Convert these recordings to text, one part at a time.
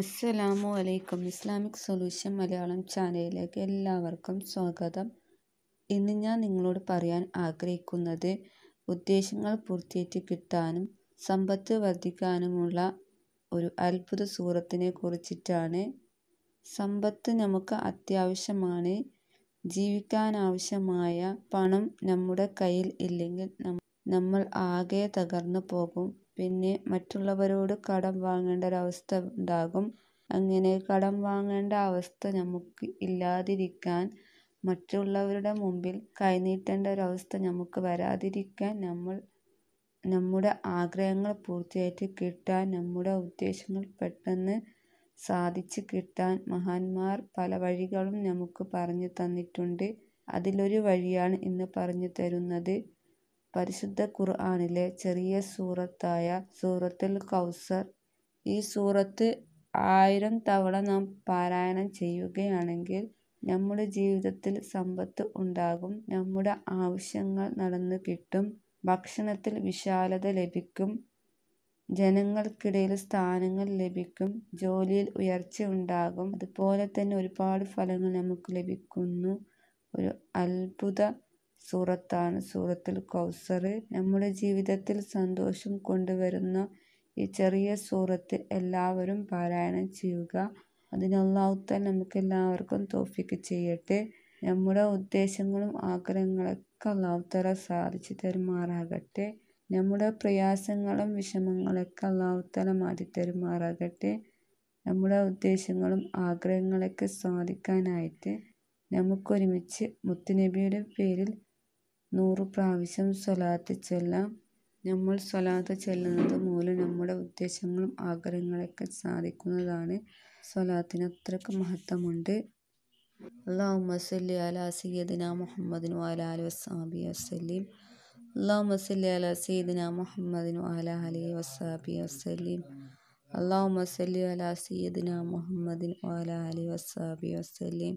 അസ്സലാമു അലൈക്കും Islamic solution Malayalam ചാനലിലേക്ക് എല്ലാവർക്കും സ്വാഗതം ഇന്ന് ഞാൻ നിങ്ങളോട് പറയാൻ ആഗ്രഹിക്കുന്നത് ഉദ്ദേശങ്ങൾ പൂർത്തിയേറ്റ് കിട്ടാനും സമ്പത്ത് വർദ്ധിക്കാനുമുള്ള ഒരു അത്ഭുത സൂറത്തിനെ കുറിച്ചിട്ടാണ് സമ്പത്ത് നമുക്ക് അത്യാവശ്യമാണ് ജീവിക്കാനാവശ്യമായ പണം നമ്മുടെ കയ്യിൽ ഇല്ലെങ്കിൽ നമ്മൾ ആകെ തകർന്നു പോകും പിന്നെ മറ്റുള്ളവരോട് കടം വാങ്ങേണ്ട ഒരവസ്ഥ ഉണ്ടാകും അങ്ങനെ കടം വാങ്ങേണ്ട അവസ്ഥ നമുക്ക് ഇല്ലാതിരിക്കാൻ മറ്റുള്ളവരുടെ മുമ്പിൽ കൈനീട്ടേണ്ട ഒരവസ്ഥ നമുക്ക് വരാതിരിക്കാൻ നമ്മൾ നമ്മുടെ ആഗ്രഹങ്ങൾ പൂർത്തിയായിട്ട് കിട്ടാൻ നമ്മുടെ ഉദ്ദേശങ്ങൾ പെട്ടെന്ന് സാധിച്ച് കിട്ടാൻ മഹാന്മാർ പല വഴികളും നമുക്ക് പറഞ്ഞു തന്നിട്ടുണ്ട് അതിലൊരു വഴിയാണ് ഇന്ന് പറഞ്ഞു തരുന്നത് പരിശുദ്ധ ഖുർആനിലെ ചെറിയ സൂറത്തായ സൂറത്തുൽ കൗസർ ഈ സൂറത്ത് ആയിരം തവണ നാം പാരായണം ചെയ്യുകയാണെങ്കിൽ നമ്മുടെ ജീവിതത്തിൽ സമ്പത്ത് ഉണ്ടാകും നമ്മുടെ ആവശ്യങ്ങൾ നടന്നു കിട്ടും ഭക്ഷണത്തിൽ വിശാലത ലഭിക്കും ജനങ്ങൾക്കിടയിൽ സ്ഥാനങ്ങൾ ലഭിക്കും ജോലിയിൽ ഉയർച്ച ഉണ്ടാകും അതുപോലെ തന്നെ ഒരുപാട് ഫലങ്ങൾ നമുക്ക് ലഭിക്കുന്നു ഒരു അത്ഭുത സൂറത്താണ് സൂറത്തുൽ കൗസർ നമ്മുടെ ജീവിതത്തിൽ സന്തോഷം കൊണ്ടുവരുന്ന ഈ ചെറിയ സൂറത്ത് എല്ലാവരും പാരായണം ചെയ്യുക അതിന് നമുക്ക് എല്ലാവർക്കും തോഫിക്ക് ചെയ്യട്ടെ നമ്മുടെ ഉദ്ദേശങ്ങളും ആഗ്രഹങ്ങളൊക്കെ അള്ളാഹുത്തല സാധിച്ചു തരുമാറാകട്ടെ നമ്മുടെ പ്രയാസങ്ങളും വിഷമങ്ങളൊക്കെ അള്ളാഹുത്തല മാറ്റി തരുമാറാകട്ടെ നമ്മുടെ ഉദ്ദേശങ്ങളും ആഗ്രഹങ്ങളൊക്കെ സാധിക്കാനായിട്ട് നമുക്കൊരുമിച്ച് മുത്തുനബിയുടെ പേരിൽ നൂറ് പ്രാവശ്യം സ്വലാത്ത് ചൊല്ലാം നമ്മൾ സ്വലാത്ത് ചൊല്ലുന്നത് മൂലം നമ്മുടെ ഉദ്ദേശങ്ങളും ആഗ്രഹങ്ങളൊക്കെ സാധിക്കുന്നതാണ് സ്വലാത്തിന് അത്രയ്ക്ക് മഹത്വമുണ്ട് അള്ളാഹുമ്മ സല്ലി അല സയ്യദിന മുഹമ്മദിൻ വാല അലി വസാബി വസ്ലീം അള്ളാഹുമ്മ സല്ലി അല സയ്യദിന മുഹമ്മദിൻ വാല അലി വസാബി വസ്ലീം അള്ളാഹുമ്മ സല്ലി അല സയ്യദിന മുഹമ്മദിൻ വാല അലി വസാബി വസ്ലീം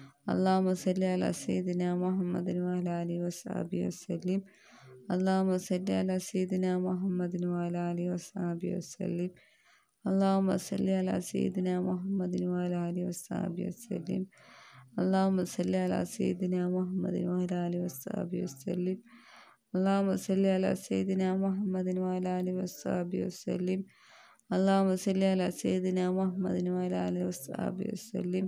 അള്ളാഹു സല്ലി അല സീദിന മുഹമ്മദിൻ വാല അലി വസാബി വസ്ലിം അള്ളാഹു സല്ലി അല സീദിന മുഹമ്മദിൻ വാല അലി വസാബി വസ്ലിം അള്ളാഹു സല്ലി അല സീദിന മുഹമ്മദിൻ വാല അലി വസാബി വസ്ലിം അള്ളാഹു സല്ലി അല സീദിന മുഹമ്മദിൻ വാല അലി വസാബി വസ്ലിം അള്ളാഹു സല്ലി അല സീദിന മുഹമ്മദിൻ വാല അലി വസാബി വസ്ലിം അള്ളാഹു സല്ലി അല സീദിന മുഹമ്മദിൻ വാല അലി വസാബി വസ്ലിം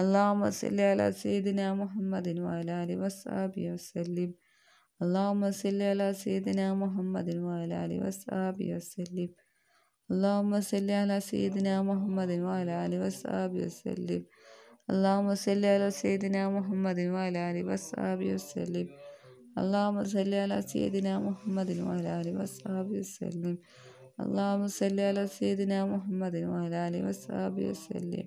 അള്ളാഹുമ്മ സല്ലി അല സീദിന മുഹമ്മദിൻ വലാലി വസാബി വസ്ലിം അള്ളാഹുമ്മ സല്ലി അല സീദിന മുഹമ്മദിൻ വലാലി വസാബി വസ്ലിം അള്ളാഹുമ്മ സല്ലി അല സീദിന മുഹമ്മദിൻ വലാലി വസാബി വസ്ലിം അള്ളാഹുമ്മ സല്ലി അല സീദിന മുഹമ്മദിൻ വലാലി വസാബി വസ്ലിം അള്ളാഹുമ്മ സല്ലി അല സീദിന മുഹമ്മദിൻ വലാലി വസാബി വസ്ലിം അള്ളാഹുമ്മ സല്ലി അല സീദിന മുഹമ്മദിൻ വലാലി വസാബി വസ്ലിം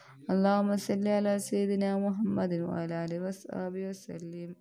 അള്ളാഹു മസ്ലി അലാ സീദിന മുഹമ്മദിൻ വലാലി വസ്ബി വസ്ലിം